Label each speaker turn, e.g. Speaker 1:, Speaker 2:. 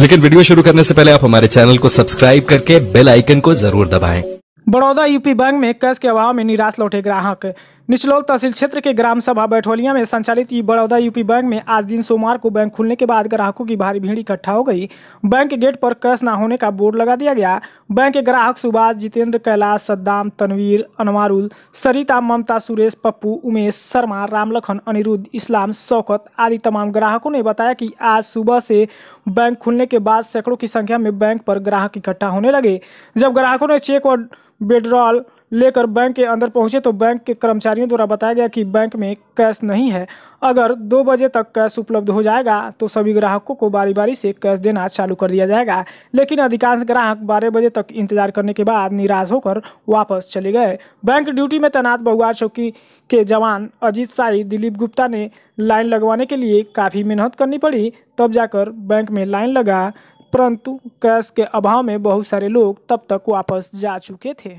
Speaker 1: लेकिन वीडियो शुरू करने से पहले आप हमारे चैनल को सब्सक्राइब करके बेल आइकन को जरूर दबाएं।
Speaker 2: बड़ौदा यूपी बैंक में कैश के अभाव में निराश लौटे ग्राहक निचलौल तहसील क्षेत्र के ग्राम सभा बैठोलिया में संचालित बड़ौदा यूपी बैंक में आज दिन सोमवार को बैंक खुलने के बाद ग्राहकों की भारी भीड़ इकट्ठा हो गई बैंक गेट पर कैश न होने का बोर्ड लगा दिया गया बैंक के ग्राहक सुभाष जितेंद्र कैलाश सद्दाम तनवीर अनवारुल सरिता ममता सुरेश पप्पू उमेश शर्मा रामलखन अनिरुद्ध इस्लाम शौकत आदि तमाम ग्राहकों ने बताया कि आज सुबह से बैंक खुलने के बाद सैकड़ों की संख्या में बैंक पर ग्राहक इकट्ठा होने लगे जब ग्राहकों ने चेक और बेड्रॉल लेकर बैंक के अंदर पहुंचे तो बैंक के कर्मचारी अधिकारियों द्वारा बताया गया कि बैंक में कैश नहीं है अगर दो बजे तक कैश उपलब्ध हो जाएगा तो सभी ग्राहकों को बारी बारी से कैश देना चालू कर दिया जाएगा लेकिन अधिकांश ग्राहक बारह बजे तक इंतजार करने के बाद निराश होकर वापस चले गए बैंक ड्यूटी में तैनात बहुआ चौकी के जवान अजीत साई दिलीप गुप्ता ने लाइन लगवाने के लिए काफ़ी मेहनत करनी पड़ी तब जाकर बैंक में लाइन लगा परंतु कैश के अभाव में बहुत सारे लोग तब तक वापस जा चुके थे